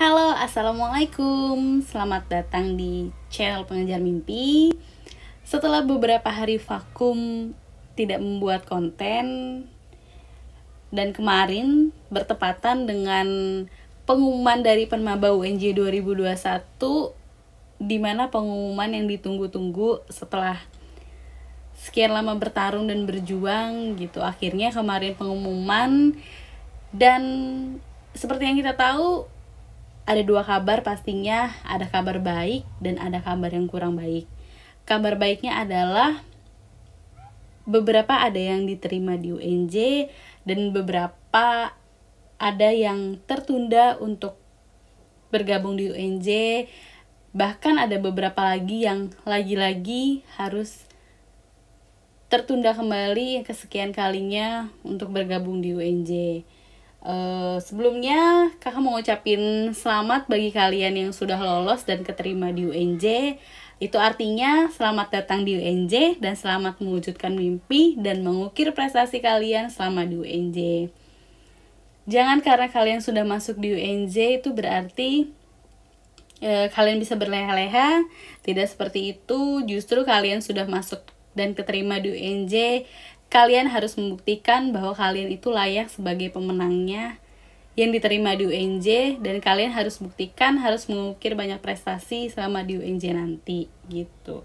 Halo, assalamualaikum. Selamat datang di channel Pengejar Mimpi. Setelah beberapa hari vakum tidak membuat konten dan kemarin bertepatan dengan pengumuman dari Penmaba UNJ 2021 di mana pengumuman yang ditunggu-tunggu setelah sekian lama bertarung dan berjuang gitu. Akhirnya kemarin pengumuman dan seperti yang kita tahu ada dua kabar pastinya, ada kabar baik dan ada kabar yang kurang baik. Kabar baiknya adalah beberapa ada yang diterima di UNJ dan beberapa ada yang tertunda untuk bergabung di UNJ. Bahkan ada beberapa lagi yang lagi-lagi harus tertunda kembali kesekian kalinya untuk bergabung di UNJ. Uh, sebelumnya kakak mau ngucapin selamat bagi kalian yang sudah lolos dan keterima di UNJ itu artinya selamat datang di UNJ dan selamat mewujudkan mimpi dan mengukir prestasi kalian selama di UNJ jangan karena kalian sudah masuk di UNJ itu berarti e, kalian bisa berleha-leha tidak seperti itu justru kalian sudah masuk dan keterima di UNJ kalian harus membuktikan bahwa kalian itu layak sebagai pemenangnya yang diterima di UNJ dan kalian harus buktikan harus mengukir banyak prestasi selama di UNJ nanti gitu.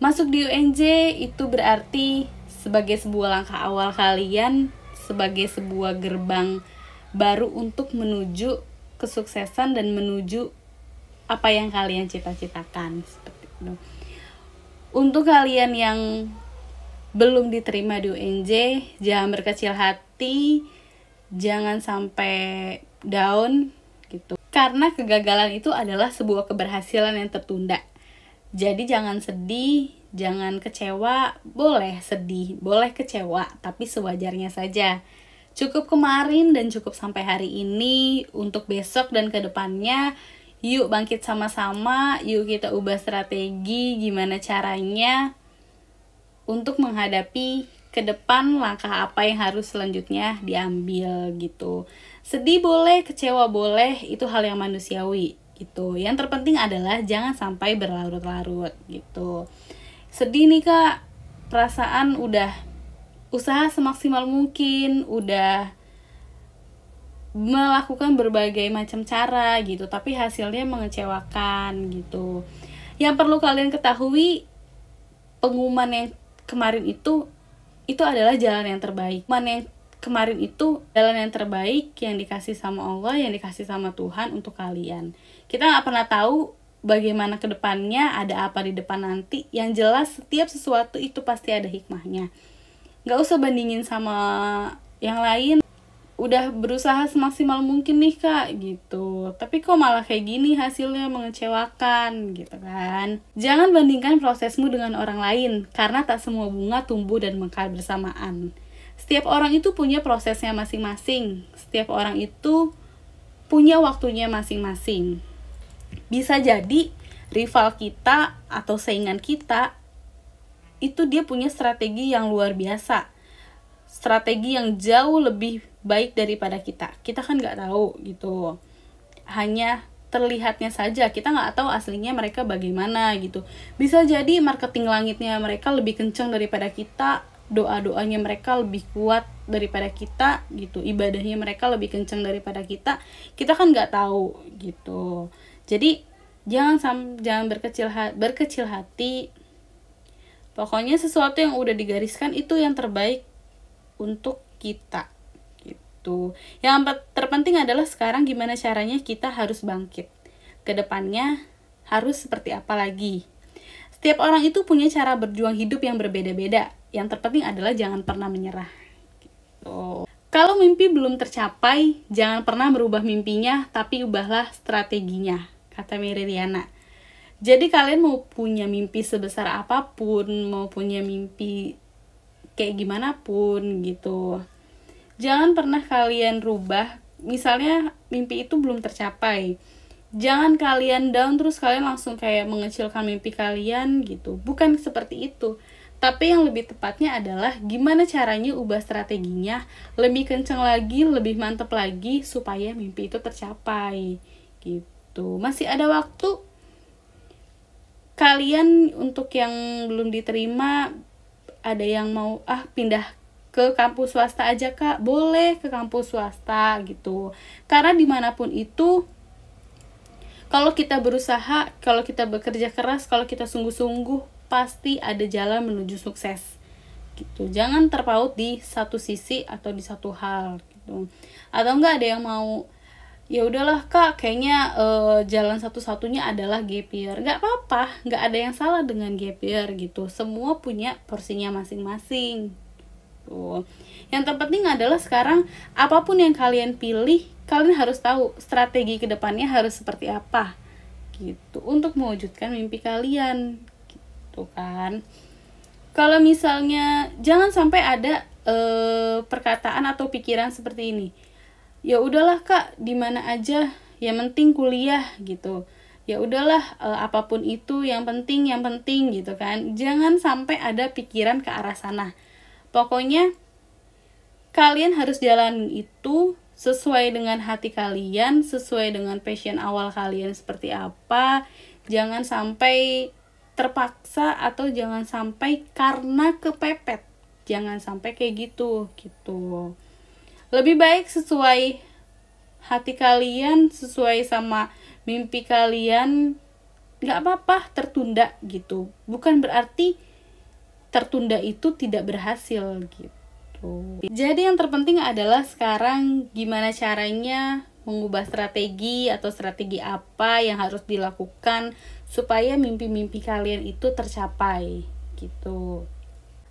Masuk di UNJ itu berarti sebagai sebuah langkah awal kalian sebagai sebuah gerbang baru untuk menuju kesuksesan dan menuju apa yang kalian cita-citakan seperti itu. Untuk kalian yang belum diterima di UNJ, jangan berkecil hati, jangan sampai down gitu. Karena kegagalan itu adalah sebuah keberhasilan yang tertunda. Jadi jangan sedih, jangan kecewa, boleh sedih, boleh kecewa, tapi sewajarnya saja. Cukup kemarin dan cukup sampai hari ini, untuk besok dan kedepannya, yuk bangkit sama-sama, yuk kita ubah strategi, gimana caranya, untuk menghadapi ke depan langkah apa yang harus selanjutnya diambil gitu. Sedih boleh, kecewa boleh, itu hal yang manusiawi gitu. Yang terpenting adalah jangan sampai berlarut-larut gitu. Sedih nih Kak, perasaan udah usaha semaksimal mungkin, udah melakukan berbagai macam cara gitu, tapi hasilnya mengecewakan gitu. Yang perlu kalian ketahui pengumuman yang kemarin itu itu adalah jalan yang terbaik mana yang kemarin itu jalan yang terbaik yang dikasih sama Allah yang dikasih sama Tuhan untuk kalian kita nggak pernah tahu bagaimana kedepannya ada apa di depan nanti yang jelas setiap sesuatu itu pasti ada hikmahnya nggak usah bandingin sama yang lain udah berusaha semaksimal mungkin nih kak gitu tapi kok malah kayak gini hasilnya mengecewakan gitu kan jangan bandingkan prosesmu dengan orang lain karena tak semua bunga tumbuh dan mekar bersamaan setiap orang itu punya prosesnya masing-masing setiap orang itu punya waktunya masing-masing bisa jadi rival kita atau saingan kita itu dia punya strategi yang luar biasa strategi yang jauh lebih baik daripada kita. Kita kan nggak tahu gitu. Hanya terlihatnya saja kita nggak tahu aslinya mereka bagaimana gitu bisa jadi marketing langitnya mereka lebih kencang daripada kita doa doanya mereka lebih kuat daripada kita gitu ibadahnya mereka lebih kencang daripada kita kita kan nggak tahu gitu jadi jangan sam jangan berkecil hati berkecil hati pokoknya sesuatu yang udah digariskan itu yang terbaik untuk kita gitu. Yang terpenting adalah sekarang gimana caranya kita harus bangkit. Kedepannya harus seperti apa lagi? Setiap orang itu punya cara berjuang hidup yang berbeda-beda. Yang terpenting adalah jangan pernah menyerah. Gitu. Kalau mimpi belum tercapai, jangan pernah merubah mimpinya, tapi ubahlah strateginya, kata Miriana. Jadi kalian mau punya mimpi sebesar apapun, mau punya mimpi kayak gimana pun gitu jangan pernah kalian rubah misalnya mimpi itu belum tercapai jangan kalian down terus kalian langsung kayak mengecilkan mimpi kalian gitu bukan seperti itu tapi yang lebih tepatnya adalah gimana caranya ubah strateginya lebih kenceng lagi lebih mantep lagi supaya mimpi itu tercapai gitu masih ada waktu kalian untuk yang belum diterima ada yang mau ah pindah ke kampus swasta aja kak boleh ke kampus swasta gitu karena dimanapun itu kalau kita berusaha kalau kita bekerja keras kalau kita sungguh-sungguh pasti ada jalan menuju sukses gitu jangan terpaut di satu sisi atau di satu hal gitu atau enggak ada yang mau ya udahlah kak kayaknya uh, jalan satu-satunya adalah gap nggak apa-apa nggak ada yang salah dengan gap gitu semua punya porsinya masing-masing tuh yang terpenting adalah sekarang apapun yang kalian pilih kalian harus tahu strategi kedepannya harus seperti apa gitu untuk mewujudkan mimpi kalian gitu kan kalau misalnya jangan sampai ada uh, perkataan atau pikiran seperti ini ya udahlah kak dimana aja yang penting kuliah gitu ya udahlah eh, apapun itu yang penting yang penting gitu kan jangan sampai ada pikiran ke arah sana pokoknya kalian harus jalan itu sesuai dengan hati kalian sesuai dengan passion awal kalian seperti apa jangan sampai terpaksa atau jangan sampai karena kepepet jangan sampai kayak gitu gitu lebih baik sesuai hati kalian sesuai sama mimpi kalian nggak apa-apa tertunda gitu bukan berarti tertunda itu tidak berhasil gitu jadi yang terpenting adalah sekarang gimana caranya mengubah strategi atau strategi apa yang harus dilakukan supaya mimpi-mimpi kalian itu tercapai gitu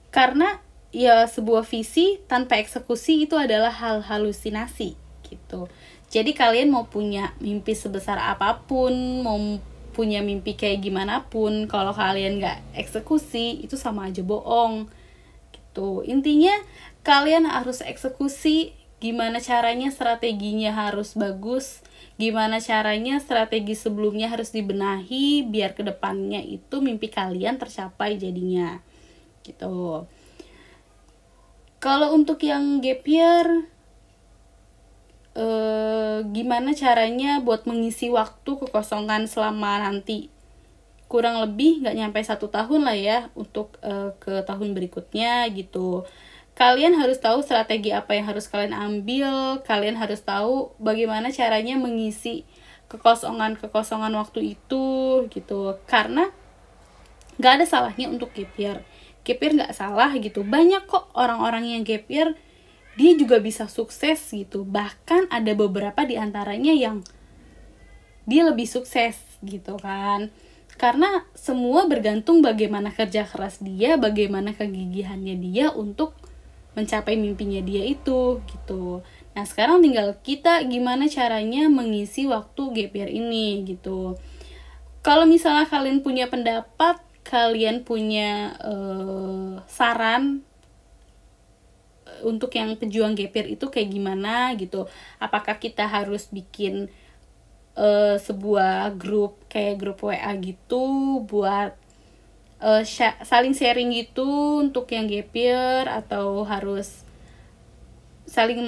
karena ya sebuah visi tanpa eksekusi itu adalah hal halusinasi gitu. Jadi kalian mau punya mimpi sebesar apapun, mau punya mimpi kayak gimana pun, kalau kalian nggak eksekusi itu sama aja bohong. Gitu. Intinya kalian harus eksekusi gimana caranya strateginya harus bagus, gimana caranya strategi sebelumnya harus dibenahi biar kedepannya itu mimpi kalian tercapai jadinya gitu kalau untuk yang gap year, eh, gimana caranya buat mengisi waktu kekosongan selama nanti? Kurang lebih nggak nyampe satu tahun lah ya untuk eh, ke tahun berikutnya gitu kalian harus tahu strategi apa yang harus kalian ambil, kalian harus tahu bagaimana caranya mengisi kekosongan-kekosongan waktu itu gitu. Karena nggak ada salahnya untuk gap year gap year nggak salah gitu banyak kok orang-orang yang gap year dia juga bisa sukses gitu bahkan ada beberapa diantaranya yang dia lebih sukses gitu kan karena semua bergantung bagaimana kerja keras dia bagaimana kegigihannya dia untuk mencapai mimpinya dia itu gitu nah sekarang tinggal kita gimana caranya mengisi waktu gap year ini gitu kalau misalnya kalian punya pendapat kalian punya uh, saran eh, untuk yang pejuang gepir itu kayak gimana gitu apakah kita harus bikin uh, sebuah grup kayak grup WA gitu buat uh, saling sharing gitu untuk yang gepir atau harus saling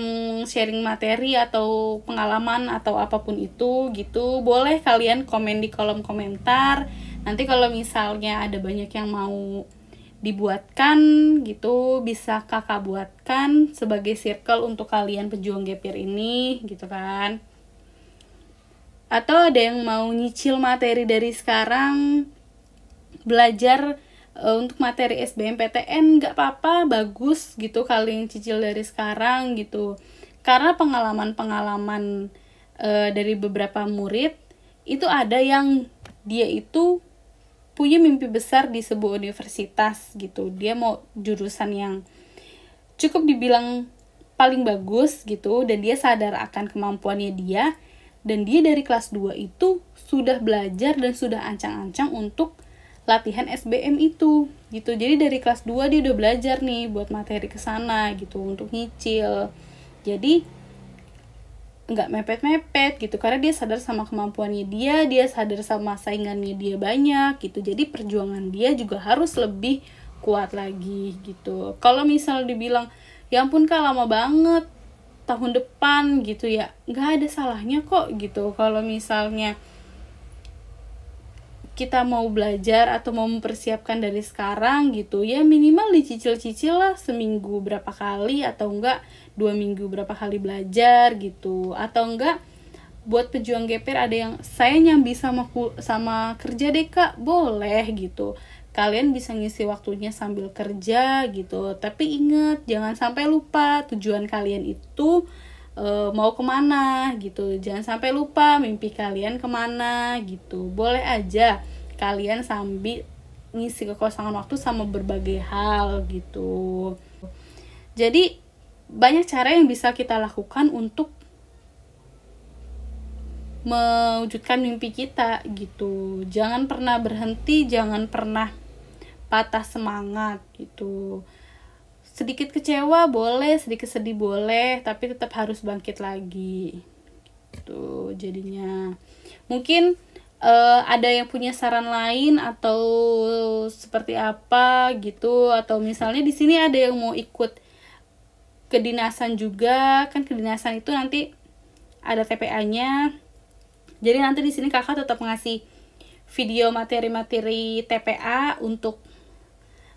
sharing materi atau pengalaman atau apapun itu gitu boleh kalian komen di kolom komentar nanti kalau misalnya ada banyak yang mau dibuatkan gitu bisa kakak buatkan sebagai circle untuk kalian pejuang gapir ini gitu kan atau ada yang mau nyicil materi dari sekarang belajar e, untuk materi SBMPTN nggak apa-apa bagus gitu kalian cicil dari sekarang gitu karena pengalaman-pengalaman e, dari beberapa murid itu ada yang dia itu punya mimpi besar di sebuah universitas gitu dia mau jurusan yang cukup dibilang paling bagus gitu dan dia sadar akan kemampuannya dia dan dia dari kelas 2 itu sudah belajar dan sudah ancang-ancang untuk latihan SBM itu gitu jadi dari kelas 2 dia udah belajar nih buat materi ke sana gitu untuk nyicil jadi nggak mepet-mepet gitu karena dia sadar sama kemampuannya dia dia sadar sama saingannya dia banyak gitu jadi perjuangan dia juga harus lebih kuat lagi gitu kalau misal dibilang ya ampun kak lama banget tahun depan gitu ya nggak ada salahnya kok gitu kalau misalnya kita mau belajar atau mau mempersiapkan dari sekarang gitu ya minimal dicicil-cicil lah seminggu berapa kali atau enggak dua minggu berapa kali belajar gitu atau enggak buat pejuang GPR ada yang saya nyambi sama sama kerja deh kak boleh gitu kalian bisa ngisi waktunya sambil kerja gitu tapi inget jangan sampai lupa tujuan kalian itu e, mau kemana gitu jangan sampai lupa mimpi kalian kemana gitu boleh aja kalian sambil ngisi kekosongan waktu sama berbagai hal gitu jadi banyak cara yang bisa kita lakukan untuk mewujudkan mimpi kita gitu jangan pernah berhenti jangan pernah patah semangat gitu sedikit kecewa boleh sedikit sedih boleh tapi tetap harus bangkit lagi tuh gitu jadinya mungkin uh, ada yang punya saran lain atau seperti apa gitu atau misalnya di sini ada yang mau ikut kedinasan juga kan kedinasan itu nanti ada TPA-nya jadi nanti di sini kakak tetap ngasih video materi-materi TPA untuk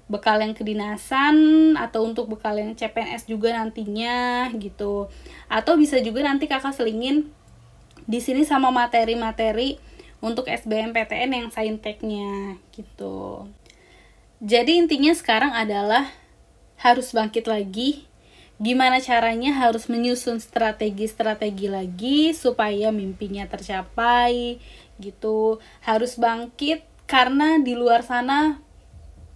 bekal yang kedinasan atau untuk bekal yang CPNS juga nantinya gitu. Atau bisa juga nanti kakak selingin di sini sama materi-materi untuk SBMPTN yang sainteknya gitu. Jadi intinya sekarang adalah harus bangkit lagi. Gimana caranya harus menyusun strategi-strategi lagi supaya mimpinya tercapai gitu. Harus bangkit karena di luar sana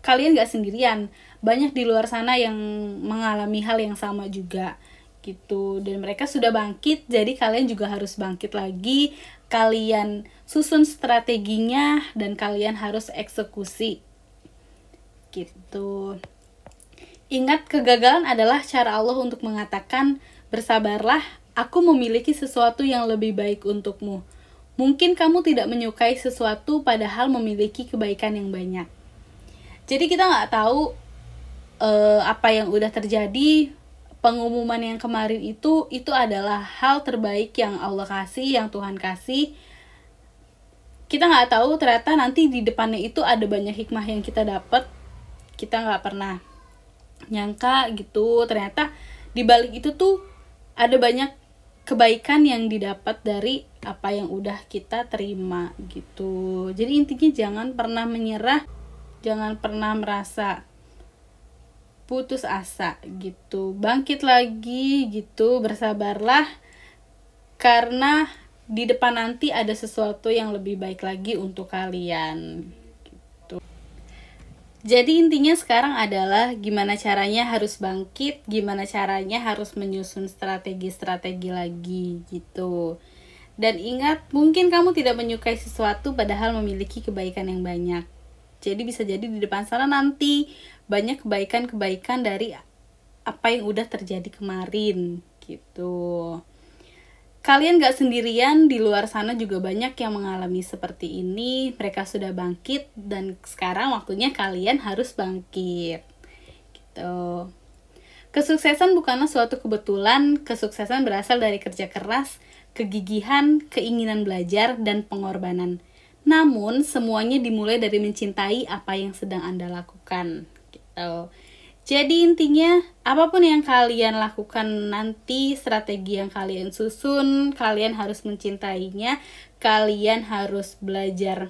kalian gak sendirian banyak di luar sana yang mengalami hal yang sama juga gitu dan mereka sudah bangkit jadi kalian juga harus bangkit lagi kalian susun strateginya dan kalian harus eksekusi gitu ingat kegagalan adalah cara Allah untuk mengatakan bersabarlah aku memiliki sesuatu yang lebih baik untukmu mungkin kamu tidak menyukai sesuatu padahal memiliki kebaikan yang banyak jadi kita nggak tahu uh, apa yang udah terjadi pengumuman yang kemarin itu itu adalah hal terbaik yang Allah kasih yang Tuhan kasih kita nggak tahu ternyata nanti di depannya itu ada banyak hikmah yang kita dapat kita nggak pernah nyangka gitu ternyata di balik itu tuh ada banyak kebaikan yang didapat dari apa yang udah kita terima gitu jadi intinya jangan pernah menyerah jangan pernah merasa putus asa gitu bangkit lagi gitu bersabarlah karena di depan nanti ada sesuatu yang lebih baik lagi untuk kalian gitu jadi intinya sekarang adalah gimana caranya harus bangkit gimana caranya harus menyusun strategi-strategi lagi gitu dan ingat mungkin kamu tidak menyukai sesuatu padahal memiliki kebaikan yang banyak jadi bisa jadi di depan sana nanti banyak kebaikan-kebaikan dari apa yang udah terjadi kemarin gitu. Kalian gak sendirian, di luar sana juga banyak yang mengalami seperti ini. Mereka sudah bangkit dan sekarang waktunya kalian harus bangkit. Gitu. Kesuksesan bukanlah suatu kebetulan, kesuksesan berasal dari kerja keras, kegigihan, keinginan belajar, dan pengorbanan. Namun semuanya dimulai dari mencintai apa yang sedang Anda lakukan. Gitu. Jadi intinya apapun yang kalian lakukan nanti, strategi yang kalian susun, kalian harus mencintainya, kalian harus belajar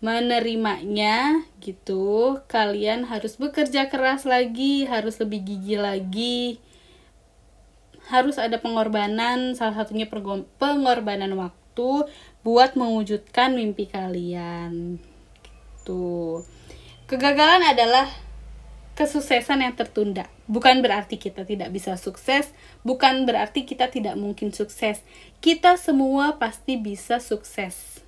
menerimanya gitu. Kalian harus bekerja keras lagi, harus lebih gigi lagi. Harus ada pengorbanan, salah satunya pengorbanan waktu, buat mewujudkan mimpi kalian. Gitu. Kegagalan adalah kesuksesan yang tertunda. Bukan berarti kita tidak bisa sukses, bukan berarti kita tidak mungkin sukses. Kita semua pasti bisa sukses.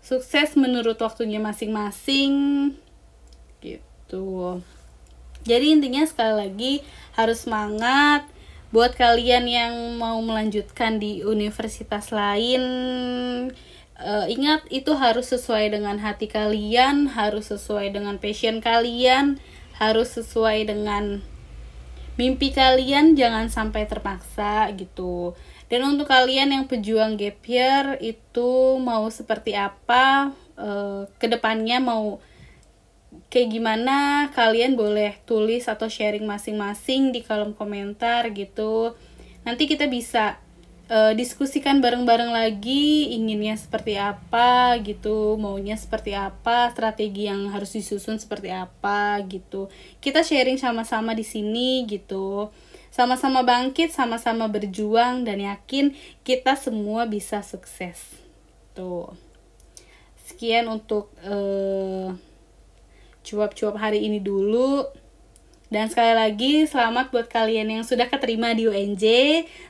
Sukses menurut waktunya masing-masing. Gitu. Jadi intinya sekali lagi harus semangat, buat kalian yang mau melanjutkan di universitas lain uh, ingat itu harus sesuai dengan hati kalian harus sesuai dengan passion kalian harus sesuai dengan mimpi kalian jangan sampai terpaksa gitu dan untuk kalian yang pejuang gap year itu mau seperti apa uh, eh, kedepannya mau kayak gimana kalian boleh tulis atau sharing masing-masing di kolom komentar gitu nanti kita bisa uh, diskusikan bareng-bareng lagi inginnya seperti apa gitu maunya seperti apa strategi yang harus disusun seperti apa gitu kita sharing sama-sama di sini gitu sama-sama bangkit sama-sama berjuang dan yakin kita semua bisa sukses tuh sekian untuk uh, cuap-cuap hari ini dulu. Dan sekali lagi selamat buat kalian yang sudah keterima di UNJ,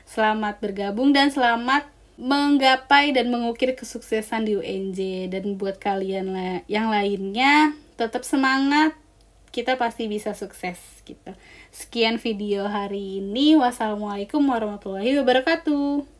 selamat bergabung dan selamat menggapai dan mengukir kesuksesan di UNJ dan buat kalian yang lainnya tetap semangat kita pasti bisa sukses gitu. Sekian video hari ini. Wassalamualaikum warahmatullahi wabarakatuh.